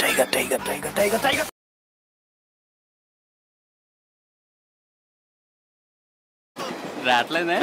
tiger tiger tiger tiger tiger रात लेना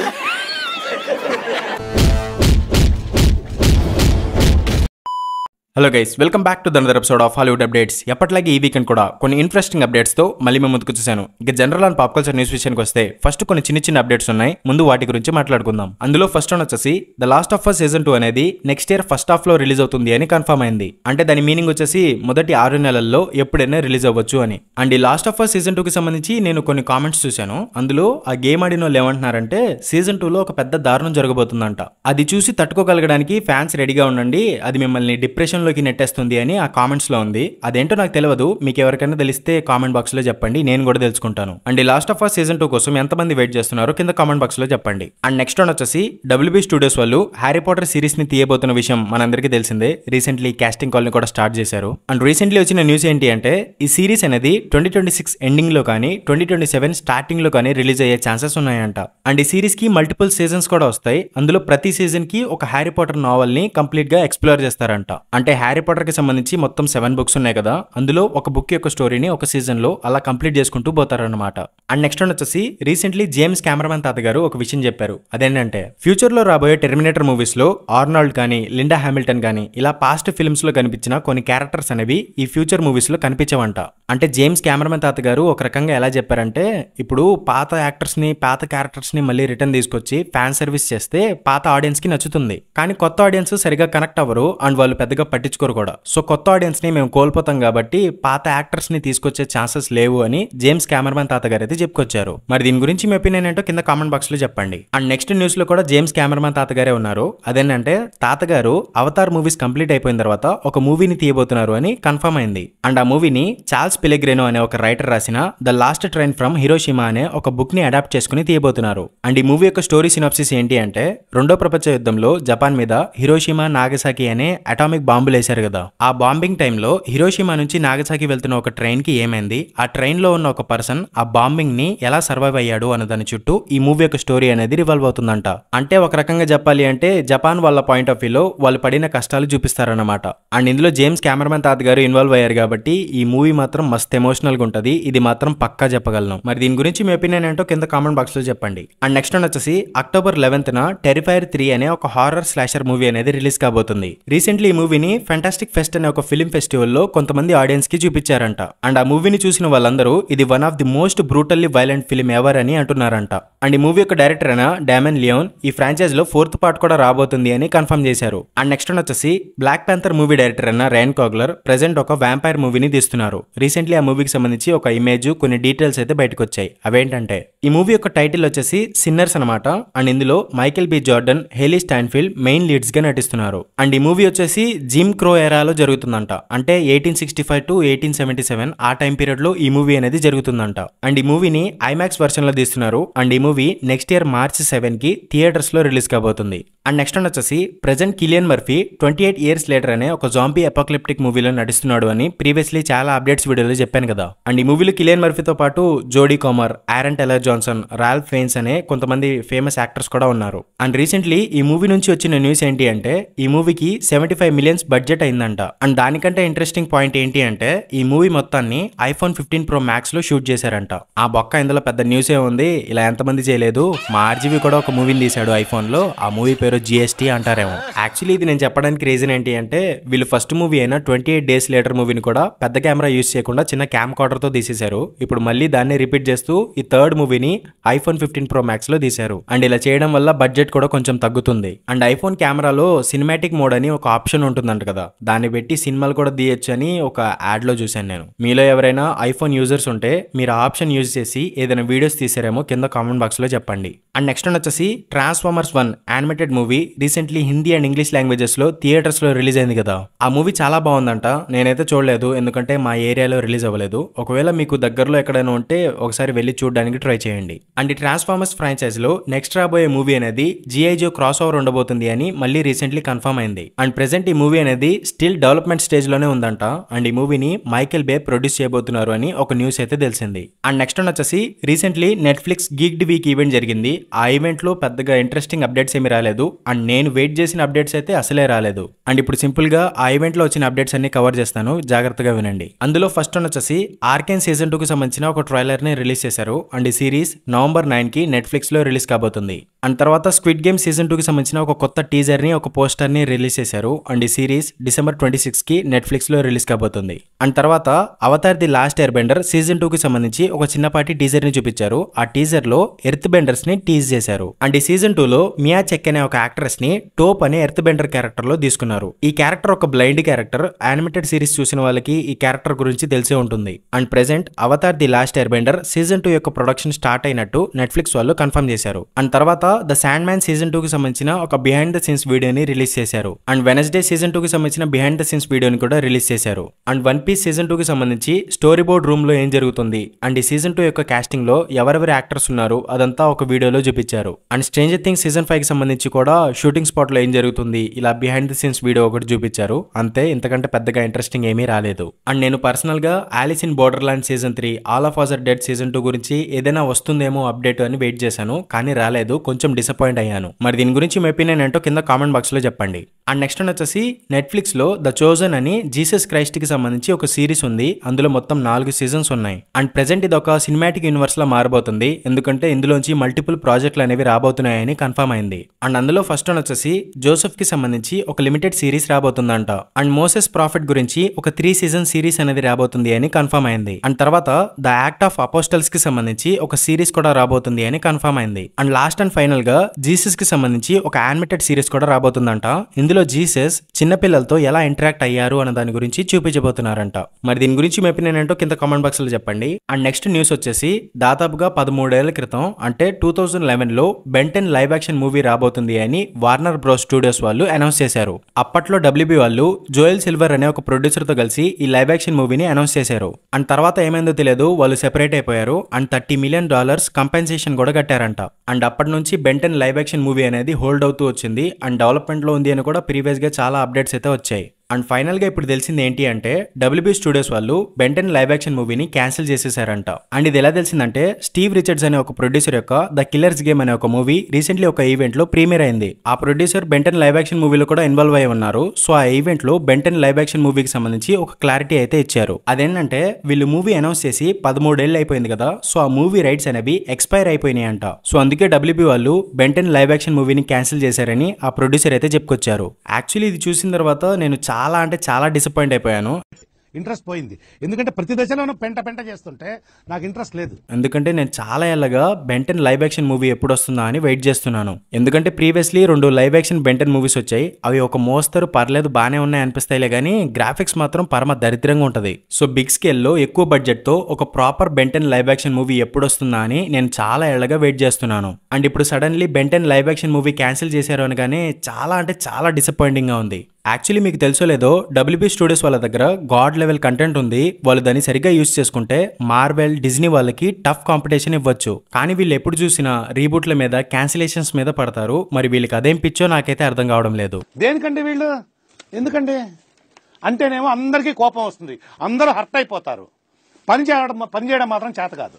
hello guys welcome back to another episode of Hollywood updates ఎప్పటిలాగే ఈ weekend కూడా కొన్ని ఇంట్రెస్టింగ్ అప్డేట్స్తో మళ్ళీ మేము ముందుకు చూశాను ఇక general and pop culture news విషయానికి వస్తే ఫస్ట్ కొన్ని చిన్న చిన్న అప్డేట్స్ ఉన్నాయి ముందు వాటి గురించి మాట్లాడుకుందాం అందులో ఫస్ట్ వన్ వచ్చేసి the last of first season two అనేది నెక్స్ట్ ఇయర్ ఫస్ట్ హాఫ్ లో రిలీజ్ అవుతుంది అని కన్ఫర్మ్ అయింది అంటే దాని మీనింగ్ వచ్చేసి మొదటి ఆరు నెలల్లో ఎప్పుడైనా రిలీజ్ అవ్వచ్చు అని అండ్ ఈ లాస్ట్ ఆఫ్ ఫస్ట్ సీజన్ టూకి సంబంధించి నేను కొన్ని కామెంట్స్ చూశాను అందులో ఆ గేమ్ ఆడిన వాళ్ళు ఏమంటున్నారంటే సీజన్ టూలో ఒక పెద్ద దారుణం జరగబోతుందంట అది చూసి తట్టుకోగలగడానికి ఫ్యాన్స్ రెడీగా ఉండండి అది మిమ్మల్ని డిప్రెషన్ నరకంలోకి నెట్టేస్తుంది అని ఆ కామెంట్స్ లో ఉంది అదేంటో నాకు తెలియదు మీకు ఎవరికైనా తెలిస్తే కామెంట్ బాక్స్ లో చెప్పండి నేను కూడా తెలుసుకుంటాను అండ్ లాస్ట్ ఆఫ్ ఆ సీజన్ టూ కోసం ఎంత మంది వెయిట్ చేస్తున్నారో కింద కామెంట్ బాక్స్ లో చెప్పండి అండ్ నెక్స్ట్ వన్ వచ్చేసి డబ్ల్యూబీ స్టూడియోస్ వాళ్ళు హ్యారీ పాటర్ సిరీస్ని తీయబోతున్న విషయం మనందరికీ తెలిసిందే రీసెంట్లీ క్యాస్టింగ్ కాల్ని కూడా స్టార్ట్ చేశారు అండ్ రీసెంట్లీ వచ్చిన న్యూస్ ఏంటి అంటే ఈ సిరీస్ అనేది ట్వంటీ ట్వంటీ సిక్స్ లో కానీ ట్వంటీ ట్వంటీ సెవెన్ లో కానీ రిలీజ్ అయ్యే ఛాన్సెస్ ఉన్నాయంట అండ్ ఈ సిరీస్ కి మల్టిపుల్ సీజన్స్ కూడా వస్తాయి అందులో ప్రతి సీజన్ కి ఒక హ్యారీ పాటర్ కంప్లీట్ గా ఎక్స్ప్లోర్ చేస్తారంట అంటే అంటే హ్యారీ పాటర్కి సంబంధించి మొత్తం సెవెన్ బుక్స్ ఉన్నాయి కదా అందులో ఒక బుక్ యొక్క స్టోరీని ఒక సీజన్లో అలా కంప్లీట్ చేసుకుంటూ పోతారనమాట అండ్ నెక్స్ట్ వన్ వచ్చేసి రీసెంట్లీ జేమ్స్ కెమెరామెన్ తాత గారు ఒక విషయం చెప్పారు అదేంటంటే ఫ్యూచర్లో రాబోయే టెర్మినేటర్ మూవీస్లో ఆర్నాల్డ్ కానీ లిండా హ్యామిల్టన్ కానీ ఇలా పాస్ట్ ఫిల్మ్స్లో కనిపించిన కొన్ని క్యారెక్టర్స్ అనేవి ఈ ఫ్యూచర్ మూవీస్లో కనిపించవంట అంటే జేమ్స్ కెమెరామెన్ తాత గారు ఒక రకంగా ఎలా చెప్పారంటే ఇప్పుడు పాత యాక్టర్స్ని పాత క్యారెక్టర్స్ని మళ్ళీ రిటర్న్ తీసుకొచ్చి ఫ్యాన్ సర్వీస్ చేస్తే పాత ఆడియన్స్కి నచ్చుతుంది కానీ కొత్త ఆడియన్స్ సరిగా కనెక్ట్ అవ్వరు అండ్ వాళ్ళు పెద్దగా పట్టించుకోరు కూడా సో కొత్త ఆడియన్స్ని మేము కోల్పోతాం కాబట్టి పాత యాక్టర్స్ని తీసుకొచ్చే ఛాన్సెస్ లేవు అని జేమ్స్ కెమెరామెన్ తాతగారు అయితే చెప్పుకొచ్చారు మరి దీని గురించి మీ ఒపీనియన్ ఏంటో కింద కామెంట్ లో చెప్పండి అండ్ నెక్స్ట్ న్యూస్ లో కూడా జేమ్స్ కెమెరామెన్ తాతగారే ఉన్నారు అదేంటంటే తాతగారు అవతార్ మూవీస్ కంప్లీట్ అయిపోయిన తర్వాత ఒక మూవీని తీయబోతున్నారు అని కన్ఫర్మ్ అయింది అండ్ ఆ మూవీని చార్ల్స్ పిలెగ్రెనో అనే ఒక రైటర్ రాసిన the last train from Hiroshima అనే ఒక బుక్ ని అడాప్ట్ చేసుకుని తీయబోతున్నారు అండ్ ఈ మూవీ యొక్క స్టోరీ సినాప్సిస్ ఏంటి అంటే రెండో ప్రపంచ యుద్ధంలో జపాన్ మీద హిరోషిమా నాగసాకి అనే అటామిక్ బాంబు బాంబులేశారు కదా ఆ బాంబింగ్ టైంలో హిరోషిమా నుంచి నాగసాకి వెళ్తున్న ఒక ట్రైన్కి ఏమైంది ఆ ట్రైన్లో ఉన్న ఒక పర్సన్ ఆ బాంబింగ్ని ఎలా సర్వైవ్ అయ్యాడు అన్న దాని చుట్టూ ఈ మూవీ యొక్క స్టోరీ అనేది రివాల్వ్ అవుతుందంట అంటే ఒక రకంగా చెప్పాలి అంటే జపాన్ వాళ్ళ పాయింట్ ఆఫ్ వ్యూలో వాళ్ళు పడిన కష్టాలు చూపిస్తారన్నమాట అండ్ ఇందులో జేమ్స్ కెమెరామెన్ తాత గారు ఇన్వాల్వ్ అయ్యారు కాబట్టి ఈ మూవీ మాత్రం మస్త్ ఎమోషనల్గా ఉంటుంది ఇది మాత్రం పక్కా చెప్పగలను మరి దీని గురించి మీ ఒపీనియన్ ఏంటో కింద కామెంట్ బాక్స్లో చెప్పండి అండ్ నెక్స్ట్ వన్ వచ్చేసి అక్టోబర్ లెవెన్త్న టెరిఫైర్ త్రీ అనే ఒక హారర్ స్లాషర్ మూవీ అనేది రిలీజ్ కాబోతుంది రీసెంట్లీ ఈ మూవీని ఫ్యాంటాస్టిక్ ఫెస్ట్ అనే ఒక ఫిలిం ఫెస్టివల్లో కొంతమంది ఆడియన్స్ కి చూపించారంట అండ్ ఆ మూవీని చూసిన వాళ్ళందరూ ఇది one of the most brutally violent film ever అని అంటున్నారంట అండ్ ఈ మూవీ యొక్క డైరెక్టర్ అయిన డామన్ లియోన్ ఈ ఫ్రాంచైజ్ లో ఫోర్త్ పార్ట్ కూడా రాబోతుంది అని కన్ఫర్మ్ చేశారు అండ్ నెక్స్ట్ వచ్చేసి బ్లాక్ ప్యాంథర్ మూవీ డైరెక్టర్ అయిన రేన్ కాగ్లర్ ప్రెసెంట్ ఒక వ్యాంపైర్ మూవీని తీస్తున్నారు రీసెంట్లీ ఆ మూవీకి సంబంధించి ఒక ఇమేజ్ కొన్ని డీటెయిల్స్ అయితే బయటకు వచ్చాయి అవేంటంటే ఈ మూవీ యొక్క టైటిల్ వచ్చేసి సిన్నర్స్ అనమాట అండ్ ఇందులో Michael B Jordan Hailee Steinfeld main leads గా నటిస్తున్నారు అండ్ ఈ మూవీ వచ్చేసి జిమ్ జిమ్ క్రో ఎరాలో జరుగుతుందంట అంటే eighteen sixty five to eighteen seventy seven ఆ టైం పీరియడ్లో ఈ మూవీ అనేది జరుగుతుందంట అండ్ ఈ మూవీని ఐమాక్స్ వెర్షన్లో తీస్తున్నారు అండ్ ఈ movie next year March seven theatres థియేటర్స్లో రిలీజ్ కాబోతుంది అండ్ నెక్స్ట్ వచ్చేసి present Cillian Murphy twenty eight years later అనే ఒక జాంబీ అపోక్లిప్టిక్ మూవీలో నటిస్తున్నాడు అని ప్రీవియస్లీ చాలా అప్డేట్స్ వీడియోలో చెప్పాను కదా అండ్ ఈ మూవీలో కిలియన్ మర్ఫీతో పాటు Jodie Comer Aaron Taylor Johnson Ralph Fiennes అనే కొంతమంది ఫేమస్ యాక్టర్స్ కూడా ఉన్నారు అండ్ రీసెంట్లీ ఈ మూవీ నుంచి వచ్చిన న్యూస్ ఏంటి అంటే ఈ మూవీకి సెవెంటీ ఫైవ్ మిలియన్స్ బడ్జెట్ అయిందంట అండ్ దానికంటే ఇంట్రెస్టింగ్ పాయింట్ ఏంటి అంటే ఈ మూవీ మొత్తాన్ని ఐఫోన్ ఫిఫ్టీన్ ప్రో మ్యాక్స్ లో షూట్ చేశారంట ఆ బొక్క ఇందులో పెద్ద న్యూస్ ఏ ఉంది ఇలా ఎంతమంది చేయలేదు మా ఆర్జీవి కూడా ఒక మూవీని తీశాడు ఐఫోన్ లో ఆ మూవీ పేరు జిఎస్టీ అంటారేమో యాక్చువల్లీ ఇది నేను చెప్పడానికి రీజన్ ఏంటి అంటే వీళ్ళు ఫస్ట్ మూవీ అయినా ట్వంటీ ఎయిట్ డేస్ లేటర్ మూవీని కూడా పెద్ద కెమెరా యూస్ చేయకుండా చిన్న క్యామ్ తో తీసేశారు ఇప్పుడు మళ్ళీ దాన్ని రిపీట్ చేస్తూ ఈ థర్డ్ మూవీని ఐఫోన్ ఫిఫ్టీన్ ప్రో మ్యాక్స్ లో తీశారు అండ్ ఇలా చేయడం వల్ల బడ్జెట్ కూడా కొంచెం తగ్గుతుంది అండ్ ఐఫోన్ కెమెరాలో సినిమాటిక్ మోడ్ అని ఒక ఆప్షన్ ఉంటుందంట కదా దాన్ని పెట్టి సినిమాలు కూడా తీయొచ్చు అని ఒక యాడ్లో చూశాను నేను మీలో ఎవరైనా ఐఫోన్ యూజర్స్ ఉంటే మీరు ఆప్షన్ యూజ్ చేసి ఏదైనా వీడియోస్ తీసారేమో కింద కామెంట్ బాక్స్లో చెప్పండి అండ్ నెక్స్ట్ వన్ వచ్చేసి Transformers one animated movie recently Hindi and English లాంగ్వేజెస్లో థియేటర్స్లో రిలీజ్ అయింది కదా ఆ మూవీ చాలా బాగుందంట నేనైతే చూడలేదు ఎందుకంటే మా ఏరియాలో రిలీజ్ అవ్వలేదు ఒకవేళ మీకు దగ్గరలో ఎక్కడైనా ఉంటే ఒకసారి వెళ్ళి చూడడానికి ట్రై చేయండి అండ్ ఈ ట్రాన్స్ఫార్మర్స్ ఫ్రాంచైజ్లో నెక్స్ట్ రాబోయే మూవీ అనేది జిఐజో క్రాస్ ఓవర్ ఉండబోతుంది అని మళ్ళీ రీసెంట్లీ కన్ఫర్మ్ అయింది అండ్ ప్రెసెంట్ ఈ మూవీ అనేది అనేది స్టిల్ డెవలప్మెంట్ స్టేజ్లోనే ఉందంట అండ్ ఈ మూవీని మైకెల్ బే ప్రొడ్యూస్ చేయబోతున్నారు అని ఒక న్యూస్ అయితే తెలిసింది అండ్ నెక్స్ట్ వన్ వచ్చేసి recently Netflix Geeked Week event జరిగింది ఆ ఈవెంట్లో పెద్దగా ఇంట్రెస్టింగ్ అప్డేట్స్ ఏమి రాలేదు అండ్ నేను వెయిట్ చేసిన అప్డేట్స్ అయితే అసలే రాలేదు అండ్ ఇప్పుడు సింపుల్గా ఆ ఈవెంట్లో వచ్చిన అప్డేట్స్ అన్ని కవర్ చేస్తాను జాగ్రత్తగా వినండి అందులో ఫస్ట్ వన్ వచ్చేసి ఆర్కెన్ సీజన్ టూకి సంబంధించిన ఒక ట్రైలర్ని రిలీజ్ చేశారు అండ్ ఈ సిరీస్ నవంబర్ నైన్కి నెట్ఫ్లిక్స్లో రిలీజ్ కాబోతుంది అండ్ తర్వాత స్క్విడ్ గేమ్ సీజన్ టూకి సంబంధించిన ఒక కొత్త టీజర్ని ఒక పోస్టర్ని రిలీజ్ చేశారు అండ్ ఈ సిరీస్ సిరీస్ డిసెంబర్ ట్వంటీ సిక్స్కి నెట్ఫ్లిక్స్లో రిలీజ్ కాబోతుంది అండ్ తర్వాత Avatar the last air bender season టూకి సంబంధించి ఒక చిన్నపాటి టీజర్ని చూపించారు ఆ టీజర్లో ఎర్త్ బెండర్స్ని టీజ్ చేశారు అండ్ ఈ సీజన్ టూలో మియా చెక్ అనే ఒక యాక్ట్రెస్ని టోప్ అనే ఎర్త్ బెండర్ క్యారెక్టర్లో తీసుకున్నారు ఈ క్యారెక్టర్ ఒక బ్లైండ్ క్యారెక్టర్ యానిమేటెడ్ సిరీస్ చూసిన వాళ్ళకి ఈ క్యారెక్టర్ గురించి తెలిసే ఉంటుంది and present Avatar the last airbender season two యొక్క ప్రొడక్షన్ స్టార్ట్ అయినట్టు నెట్ఫ్లిక్స్ వాళ్ళు కన్ఫర్మ్ చేశారు అండ్ తర్వాత the Sandman season two కి సంబంధించిన ఒక బిహైండ్ ద సీన్స్ వీడియోని రిలీజ్ చేశారు అండ్ వెనస్డే సీజన్ టూ సంబంధించిన బిహైండ్ ద సీన్స్ వీడియోని కూడా రిలీజ్ చేశారు అండ్ వన్ పీస్ సీజన్ టూకి సంబంధించి స్టోరీ బోర్డ్ రూమ్లో ఏం జరుగుతుంది అండ్ ఈ సీజన్ టూ యొక్క లో ఎవరెవరు యాక్టర్స్ ఉన్నారు అదంతా ఒక వీడియోలో చూపించారు అండ్ స్ట్రేంజర్ థింగ్స్ సీజన్ ఫైవ్కి సంబంధించి కూడా షూటింగ్ స్పాట్లో ఏం జరుగుతుంది ఇలా బిహైండ్ ద సీన్స్ వీడియో ఒకటి చూపించారు అంతే ఇంతకంటే పెద్దగా ఇంట్రెస్టింగ్ ఏమీ రాలేదు అండ్ నేను పర్సనల్గా Alice in Borderland season three all of us are dead season two గురించి ఏదైనా వస్తుందేమో అప్డేట్ అని వెయిట్ చేశాను కానీ రాలేదు కొంచెం డిసప్పాయింట్ అయ్యాను మరి దీని గురించి మీ ఒపీనియన్ ఏంటో కింద కామెంట్ బాక్స్లో చెప్పండి అండ్ నెక్స్ట్ వచ్చేసి నెట్ఫ్లిక్స్లో ద చోజన్ అని జీసస్ క్రైస్ట్కి సంబంధించి ఒక సిరీస్ ఉంది అందులో మొత్తం నాలుగు సీజన్స్ ఉన్నాయి అండ్ ప్రెసెంట్ ఇది ఒక సినిమాటిక్ లో మారబోతుంది ఎందుకంటే ఇందులోంచి మల్టిపుల్ ప్రాజెక్టులు అనేవి రాబోతున్నాయని కన్ఫర్మ్ అయింది అండ్ అందులో ఫస్ట్ వన్ వచ్చేసి జోసెఫ్కి సంబంధించి ఒక లిమిటెడ్ సిరీస్ రాబోతుందంట అండ్ మోసెస్ ప్రాఫిట్ గురించి ఒక త్రీ సీజన్ సిరీస్ అనేది రాబోతుంది అని కన్ఫర్మ్ అయింది అండ్ తర్వాత ద యాక్ట్ ఆఫ్ అపోస్టల్స్కి సంబంధించి ఒక సిరీస్ కూడా రాబోతుంది అని కన్ఫర్మ్ అయింది అండ్ లాస్ట్ అండ్ ఫైనల్గా జీసస్కి సంబంధించి ఒక యానిమేటెడ్ సిరీస్ కూడా రాబోతుందంట ఇందులో జీసస్ చిన్నపిల్ల పిల్లలతో ఎలా ఇంటరాక్ట్ అయ్యారు అన్న దాని గురించి చూపించబోతున్నారంట మరి దీని గురించి మెపి నేనేంటో కింద కామెంట్ బాక్స్ లో చెప్పండి అండ్ నెక్స్ట్ న్యూస్ వచ్చేసి దాదాపుగా పదమూడేళ్ల క్రితం అంటే టూ థౌజండ్ లెవెన్ లో బెంటెన్ లైవ్ యాక్షన్ మూవీ రాబోతుంది అని వార్నర్ బ్రో స్టూడియోస్ వాళ్ళు అనౌన్స్ చేశారు అప్పట్లో డబ్ల్యూబీ వాళ్ళు జోయల్ సిల్వర్ అనే ఒక ప్రొడ్యూసర్ తో కలిసి ఈ లైవ్ యాక్షన్ మూవీని అనౌన్స్ చేశారు అండ్ తర్వాత ఏమైందో తెలియదు వాళ్ళు సెపరేట్ అయిపోయారు and thirty million dollars compensation కూడా కట్టారంట అండ్ అప్పటి నుంచి బెంటెన్ లైవ్ యాక్షన్ మూవీ అనేది హోల్డ్ అవుతూ వచ్చింది అండ్ డెవలప్మెంట్ లో ఉంది అని కూడా ప్రీవియస్ గా చాలా updates te to, che, and ఫైనల్గా ఇప్పుడు తెలిసింది ఏంటి అంటే డబ్ల్యూబీ స్టూడియోస్ వాళ్ళు బెంటన్ లైవ్ యాక్షన్ మూవీని క్యాన్సిల్ చేసేసారంట అండ్ ఇది ఎలా తెలిసిందంటే స్టీవ్ రిచర్డ్స్ అనే ఒక ప్రొడ్యూసర్ యొక్క ద కిల్లర్స్ గేమ్ అనే ఒక మూవీ రీసెంట్లీ ఒక ఈవెంట్ లో ప్రీమియర్ అయింది ఆ ప్రొడ్యూసర్ బెంటన్ లైవ్ యాక్షన్ మూవీలో కూడా ఇన్వాల్వ్ అయి ఉన్నారు సో ఆ ఈవెంట్ లో బెంటన్ లైవ్ యాక్షన్ మూవీకి సంబంధించి ఒక క్లారిటీ అయితే ఇచ్చారు అదేంటంటే వీళ్ళు మూవీ అనౌన్స్ చేసి పదమూడేళ్ళు అయిపోయింది కదా సో ఆ మూవీ రైట్స్ అనేవి ఎక్స్పైర్ అయిపోయినాయి అంట సో అందుకే డబ్ల్యూబీ వాళ్ళు బెంటన్ లైవ్ యాక్షన్ మూవీని క్యాన్సిల్ చేశారని ఆ ప్రొడ్యూసర్ అయితే చెప్పుకొచ్చారు యాక్చువల్లీ ఇది చూసిన తర్వాత నేను చాలా చాలా అంటే చాలా డిసప్పాయింట్ అయిపోయాను ఇంట్రెస్ట్ పోయింది ఎందుకంటే ప్రతి దశలోనూ పెంట పెంట చేస్తుంటే నాకు ఇంట్రెస్ట్ లేదు ఎందుకంటే నేను చాలా ఏళ్ళగా బెంటన్ లైవ్ యాక్షన్ మూవీ ఎప్పుడు వస్తుందా అని వెయిట్ చేస్తున్నాను ఎందుకంటే ప్రీవియస్లీ రెండు లైవ్ యాక్షన్ బెంటన్ మూవీస్ వచ్చాయి అవి ఒక మోస్తరు పర్లేదు బాగానే ఉన్నాయి అనిపిస్తాయిలే కానీ గ్రాఫిక్స్ మాత్రం పరమ దరిద్రంగా ఉంటుంది సో బిగ్ స్కేల్లో ఎక్కువ బడ్జెట్తో ఒక proper Ben ten live action movie ఎప్పుడు వస్తుందా అని నేను చాలా ఏళ్ళగా వెయిట్ చేస్తున్నాను అండ్ ఇప్పుడు suddenly Ben ten live action movie cancel చేశారు కానీ చాలా అంటే చాలా డిసప్పాయింటింగ్గా ఉంది యాక్చువల్లీ మీకు తెలుసో లేదో డబ్ల్యూబీ స్టూడియోస్ వాళ్ళ దగ్గర గాడ్ లెవెల్ కంటెంట్ ఉంది వాళ్ళు దాన్ని సరిగ్గా యూజ్ చేసుకుంటే మార్వెల్ డిజ్నీ వాళ్ళకి టఫ్ కాంపిటీషన్ ఇవ్వచ్చు కానీ వీళ్ళు ఎప్పుడు చూసినా రీబూట్ల మీద క్యాన్సిలేషన్స్ మీద పడతారు మరి వీళ్ళకి అదేం పిచ్చో నాకైతే అర్థం కావడం లేదు దేనికండి వీళ్ళు ఎందుకండి అంటేనేమో అందరికీ కోపం వస్తుంది అందరూ హర్ట్ అయిపోతారు పని చేయడం పని చేయడం మాత్రం చేత కాదు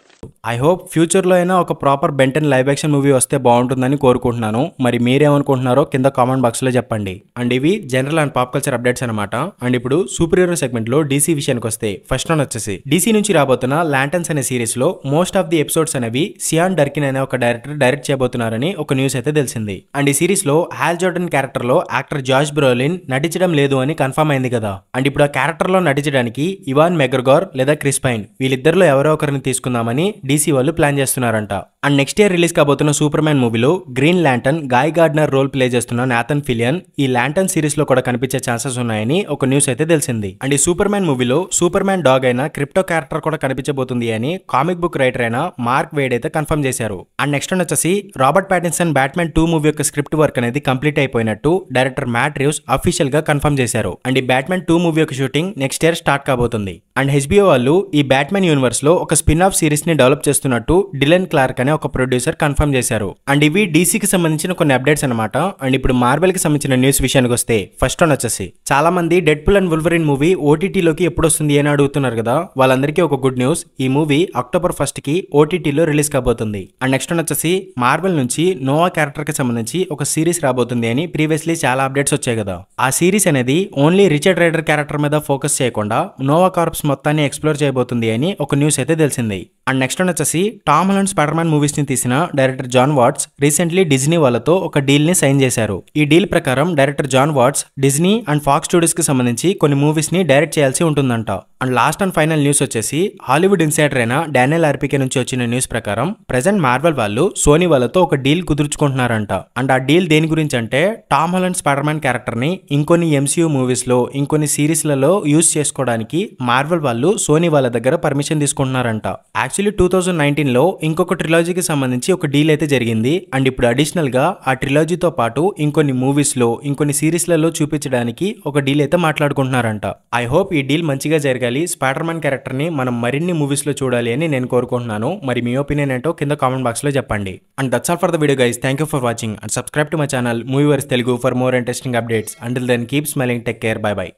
ఐ హోప్ ఫ్యూచర్లో అయినా ఒక proper Ben ten live action movie వస్తే బాగుంటుందని కోరుకుంటున్నాను మరి మీరేమనుకుంటున్నారో కింద కామెంట్ బాక్స్లో చెప్పండి అండ్ ఇవి general and pop culture updates అనమాట అండ్ ఇప్పుడు సూపర్ హీరో సెగ్మెంట్లో డీసీ విషయానికి వస్తే ఫస్ట్ వన్ వచ్చేసి డీసీ నుంచి రాబోతున్న లాంటన్స్ అనే సిరీస్లో మోస్ట్ ఆఫ్ ది ఎపిసోడ్స్ అనేవి సియాన్ డర్కిన్ అనే ఒక డైరెక్టర్ డైరెక్ట్ చేయబోతున్నారని ఒక న్యూస్ అయితే తెలిసింది అండ్ ఈ సిరీస్లో హాల్ జార్డన్ క్యారెక్టర్లో యాక్టర్ జార్జ్ బ్రోలిన్ నటించడం లేదు అని కన్ఫర్మ్ అయింది కదా అండ్ ఇప్పుడు ఆ క్యారెక్టర్లో నటించడానికి ఇవాన్ మెగర్గార్ లేదా క్రిస్పైన్ ఫైన్ వీళ్ళిద్దరిలో ఎవరో ఒకరిని తీసుకుందామని డీసీ వాళ్ళు ప్లాన్ చేస్తున్నారంట అండ్ నెక్స్ట్ ఇయర్ రిలీజ్ కాబోతున్న సూపర్ మ్యాన్ మూవీలో Green Lantern Guy Gardner role play చేస్తున్న నాథన్ ఫిలియన్ ఈ ల్యాంటన్ సిరీస్ లో కూడా కనిపించే ఛాన్సెస్ ఉన్నాయని ఒక న్యూస్ అయితే తెలిసింది అండ్ ఈ సూపర్ మ్యాన్ మూవీలో సూపర్ మ్యాన్ డాగ్ అయిన క్రిప్టో క్యారెక్టర్ కూడా కనిపించబోతుంది అని కామిక్ బుక్ రైటర్ అయిన మార్క్ వేడ్ అయితే కన్ఫర్మ్ చేశారు అండ్ నెక్స్ట్ వచ్చేసి Robert Pattinson Batman two movie యొక్క స్క్రిప్ట్ వర్క్ అనేది కంప్లీట్ అయిపోయినట్టు డైరెక్టర్ మ్యాట్ రివ్స్ అఫీషియల్ గా కన్ఫర్మ్ చేశారు అండ్ ఈ బ్యాట్మెన్ టూ మూవీ యొక్క షూటింగ్ నెక్స్ట్ ఇయర్ స్టార్ట్ కాబోతుంది అండ్ హెచ్బిఓ వాళ్ళు ఈ బ్యాట్మెన్ యూనివర్స్లో ఒక స్పిన్ ఆఫ్ సిరీస్ని డెవలప్ చేస్తున్నట్టు డిలన్ క్లార్క్ అనే ఒక ప్రొడ్యూసర్ కన్ఫర్మ్ చేశారు అండ్ ఇవి డీసీకి సంబంధించిన కొన్ని అప్డేట్స్ అనమాట అండ్ ఇప్పుడు కి సంబంధించిన న్యూస్ విషయానికి వస్తే ఫస్ట్ వన్ వచ్చేసి చాలా మంది పుల్ అండ్ వుల్వరిన్ మూవీ ఓటీటీలోకి ఎప్పుడు వస్తుంది అని అడుగుతున్నారు కదా వాళ్ళందరికీ ఒక గుడ్ న్యూస్ ఈ మూవీ అక్టోబర్ ఫస్ట్ కి ఓటీటీలో రిలీజ్ కాబోతుంది అండ్ నెక్స్ట్ వన్ వచ్చేసి మార్వెల్ నుంచి నోవా క్యారెక్టర్ కి సంబంధించి ఒక సిరీస్ రాబోతుంది అని ప్రీవియస్లీ చాలా అప్డేట్స్ వచ్చాయి కదా ఆ సిరీస్ అనేది ఓన్లీ రిచర్డ్ రైడర్ క్యారెక్టర్ మీద ఫోకస్ చేయకుండా నోవా కార్ప్స్ మొత్తాన్ని ఎక్స్ప్లోర్ చేయబోతుంది చేయబోతుంది అని ఒక న్యూస్ అయితే తెలిసింది అండ్ నెక్స్ట్ వచ్చేసి Tom Holland Spider Man movies ని తీసిన director John Watts recently Disney వాళ్ళతో ఒక డీల్ ని సైన్ చేశారు ఈ డీల్ ప్రకారం director John Watts Disney and Fox Studios కి సంబంధించి కొన్ని మూవీస్ ని డైరెక్ట్ చేయాల్సి ఉంటుందంట and last and final news వచ్చేసి హాలీవుడ్ ఇన్సైడర్ అయిన డానియల్ ఆర్పికే నుంచి వచ్చిన న్యూస్ ప్రకారం ప్రజెంట్ మార్వెల్ వాళ్ళు సోనీ వాళ్ళతో ఒక డీల్ కుదుర్చుకుంటున్నారంట అండ్ ఆ డీల్ దేని గురించి అంటే Tom Holland Spider Man character ని ఇంకొన్ని ఎంసీయూ మూవీస్ లో ఇంకొన్ని సిరీస్ లలో యూజ్ చేసుకోవడానికి మార్వెల్ వాళ్ళు సోనీ వాళ్ళ దగ్గర దగ్గర పర్మిషన్ తీసుకుంటున్నారంట యాక్చువల్లీ టూ థౌజండ్ నైన్టీన్లో ఇంకొక ట్రిలాజీకి సంబంధించి ఒక డీల్ అయితే జరిగింది అండ్ ఇప్పుడు అడిషనల్గా ఆ ట్రిలాజీతో పాటు ఇంకొన్ని మూవీస్లో ఇంకొన్ని సిరీస్లలో చూపించడానికి ఒక డీల్ అయితే మాట్లాడుకుంటున్నారంట ఐ హోప్ ఈ డీల్ మంచిగా జరగాలి స్పాటర్ మ్యాన్ క్యారెక్టర్ని మనం మరిన్ని మూవీస్లో చూడాలి అని నేను కోరుకుంటున్నాను మరి మీ ఒపీనియన్ ఏంటో కింద కామెంట్ బాక్స్లో చెప్పండి and that's all for the video guys thank you for watching and subscribe to my channel Verse Telugu for more interesting updates and then keep smiling take care bye by